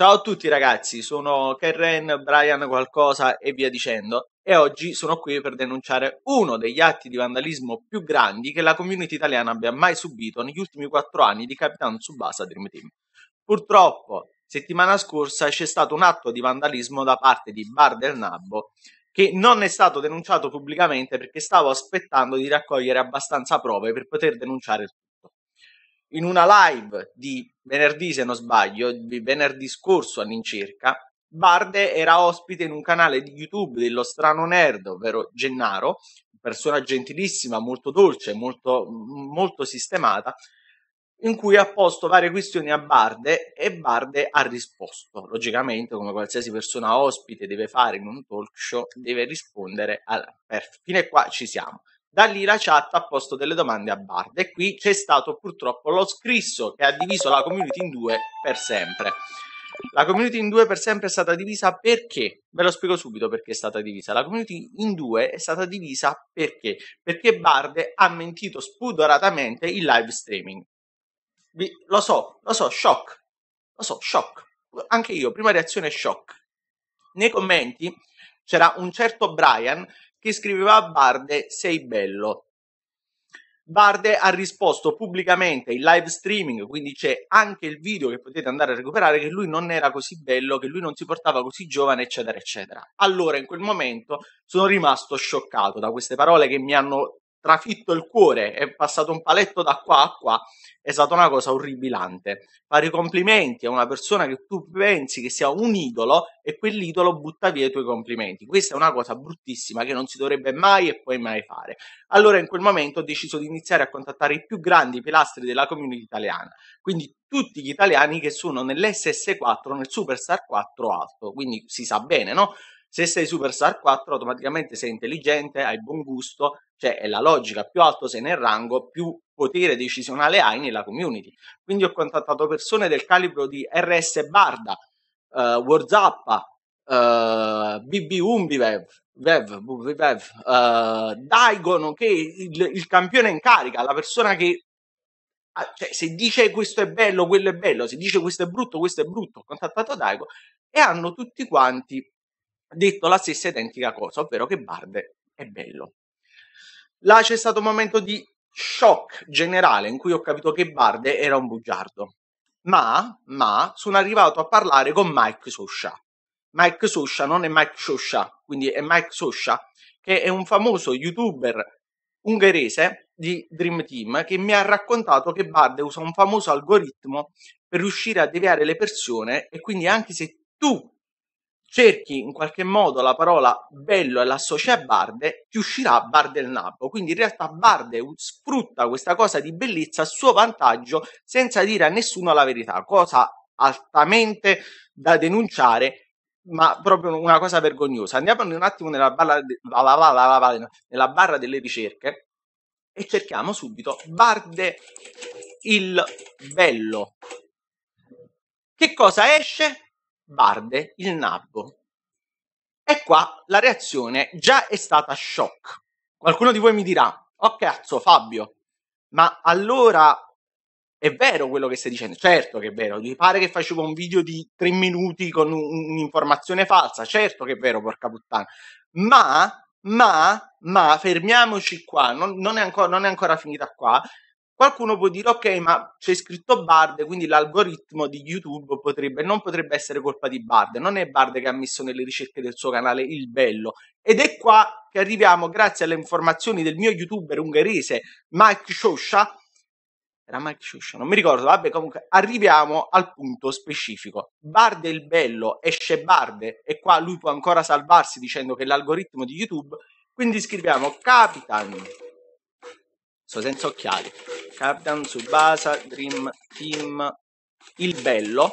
Ciao a tutti ragazzi, sono Kerren, Brian qualcosa e via dicendo e oggi sono qui per denunciare uno degli atti di vandalismo più grandi che la community italiana abbia mai subito negli ultimi quattro anni di Capitan Subasa Dream Team. Purtroppo, settimana scorsa c'è stato un atto di vandalismo da parte di Bar del Nabbo che non è stato denunciato pubblicamente perché stavo aspettando di raccogliere abbastanza prove per poter denunciare tutto in una live di venerdì, se non sbaglio, di venerdì scorso all'incirca, Barde era ospite in un canale di YouTube dello strano nerd, ovvero Gennaro, persona gentilissima, molto dolce, molto, molto sistemata, in cui ha posto varie questioni a Barde e Barde ha risposto. Logicamente, come qualsiasi persona ospite deve fare in un talk show, deve rispondere. Alla... Fino a qua ci siamo. Da lì la chat ha posto delle domande a Bard e qui c'è stato purtroppo lo scrisso che ha diviso la community in due per sempre. La community in due per sempre è stata divisa perché? Ve lo spiego subito perché è stata divisa. La community in due è stata divisa perché? Perché Bard ha mentito spudoratamente in live streaming. lo so, lo so, shock. Lo so, shock. Anche io, prima reazione shock. Nei commenti c'era un certo Brian che scriveva a Barde sei bello. Barde ha risposto pubblicamente in live streaming, quindi c'è anche il video che potete andare a recuperare, che lui non era così bello, che lui non si portava così giovane, eccetera, eccetera. Allora, in quel momento sono rimasto scioccato da queste parole che mi hanno trafitto il cuore, è passato un paletto da qua a qua, è stata una cosa orribilante. Fare i complimenti a una persona che tu pensi che sia un idolo e quell'idolo butta via i tuoi complimenti. Questa è una cosa bruttissima che non si dovrebbe mai e poi mai fare. Allora in quel momento ho deciso di iniziare a contattare i più grandi pilastri della community italiana, quindi tutti gli italiani che sono nell'SS4, nel Superstar 4 alto, quindi si sa bene, no? Se sei superstar 4 automaticamente sei intelligente, hai buon gusto, cioè è la logica, più alto sei nel rango, più potere decisionale hai nella community. Quindi ho contattato persone del calibro di RS Barda, uh, eh, Warzappa, uh, eh, BB Umbivev, Vev, Vev, uh, eh, Daigo, nonché il, il campione in carica, la persona che ah, cioè, se dice questo è bello, quello è bello, se dice questo è brutto, questo è brutto, ho contattato Daigo e hanno tutti quanti detto la stessa identica cosa, ovvero che Barde è bello. Là c'è stato un momento di shock generale in cui ho capito che Barde era un bugiardo. Ma, ma, sono arrivato a parlare con Mike Soscia. Mike Soscia non è Mike Soscia, quindi è Mike Soscia, che è un famoso youtuber ungherese di Dream Team che mi ha raccontato che Barde usa un famoso algoritmo per riuscire a deviare le persone e quindi anche se tu cerchi in qualche modo la parola bello e l'associa a Barde, ti uscirà Barde il nabbo. Quindi in realtà Barde sfrutta questa cosa di bellezza a suo vantaggio senza dire a nessuno la verità, cosa altamente da denunciare ma proprio una cosa vergognosa. Andiamo un attimo nella barra, de... nella barra delle ricerche e cerchiamo subito Barde il bello. Che cosa esce? Barde il nabbo. E qua la reazione già è stata shock. Qualcuno di voi mi dirà, oh cazzo Fabio, ma allora è vero quello che stai dicendo? Certo che è vero, mi pare che facevo un video di tre minuti con un'informazione falsa? Certo che è vero, porca puttana. Ma, ma, ma, fermiamoci qua, non, non, è, ancora, non è ancora finita qua, Qualcuno può dire ok, ma c'è scritto Bard, quindi l'algoritmo di YouTube potrebbe, non potrebbe essere colpa di Bard, non è Bard che ha messo nelle ricerche del suo canale il bello. Ed è qua che arriviamo grazie alle informazioni del mio youtuber ungherese Mike Shosha. Era Mike Shosha, non mi ricordo, vabbè comunque arriviamo al punto specifico. Bard è il bello, esce Bard e qua lui può ancora salvarsi dicendo che l'algoritmo di YouTube. Quindi scriviamo Capitan, sto senza occhiali, Captain Subasa Dream Team, Il Bello,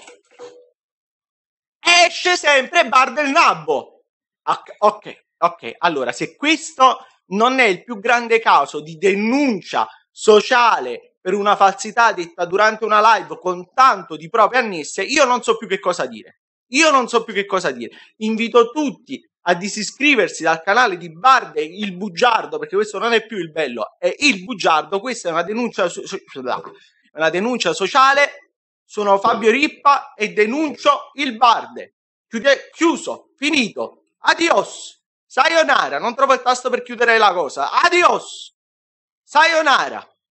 esce sempre Bar del Nabbo. Ok, ok, ok. Allora, se questo non è il più grande caso di denuncia sociale per una falsità detta durante una live con tanto di prove annesse, io non so più che cosa dire. Io non so più che cosa dire. Invito tutti a disiscriversi dal canale di Barde il bugiardo, perché questo non è più il bello, è il bugiardo, questa è una denuncia, so- una denuncia sociale, sono Fabio Rippa e denuncio il Barde. Chiude- chiuso, finito, adios, sayonara, non trovo il tasto per chiudere la cosa, adios, sayonara.